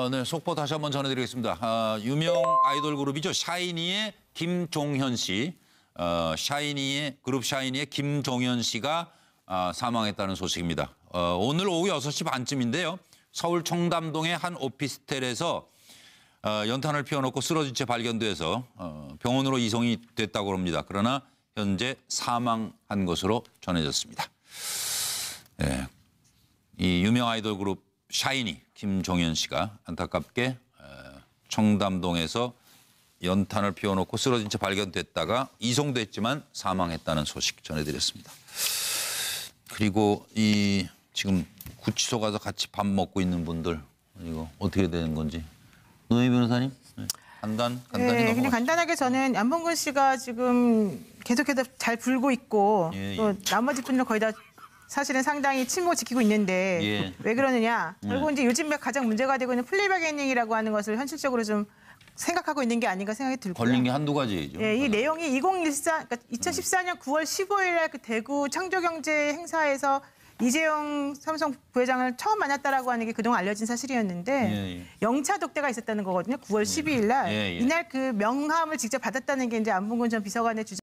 어, 네, 속보 다시 한번 전해드리겠습니다. 어, 유명 아이돌 그룹이죠. 샤이니의 김종현 씨. 어, 샤이니의 그룹 샤이니의 김종현 씨가 어, 사망했다는 소식입니다. 어, 오늘 오후 6시 반쯤인데요. 서울 청담동의 한 오피스텔에서 어, 연탄을 피워놓고 쓰러진 채 발견돼서 어, 병원으로 이송이 됐다고 합니다. 그러나 현재 사망한 것으로 전해졌습니다. 예, 이 유명 아이돌 그룹 샤이니 김종현 씨가 안타깝게 청담동에서 연탄을 피워놓고 쓰러진 채 발견됐다가 이송됐지만 사망했다는 소식 전해드렸습니다. 그리고 이 지금 구치소 가서 같이 밥 먹고 있는 분들 이거 어떻게 되는 건지 노예 변호사님 네. 간단 간단히 네, 그냥 간단하게 저는 안봉근 씨가 지금 계속해서 잘 불고 있고 예, 예. 또 나머지 분들 거의 다 사실은 상당히 침묵 지키고 있는데 예. 왜 그러느냐. 예. 결국 이제 요즘에 가장 문제가 되고 있는 플리이버게닝이라고 하는 것을 현실적으로 좀 생각하고 있는 게 아닌가 생각이 들고요. 걸린 게 한두 가지죠. 예, 이 음. 내용이 2014, 그러니까 2014년 9월 15일에 그 대구 창조경제 행사에서 이재용 삼성 부회장을 처음 만났다라고 하는 게 그동안 알려진 사실이었는데 예, 예. 영차 독대가 있었다는 거거든요. 9월 12일 날 예, 이날 그 명함을 직접 받았다는 게 이제 안봉근 전 비서관의 주장.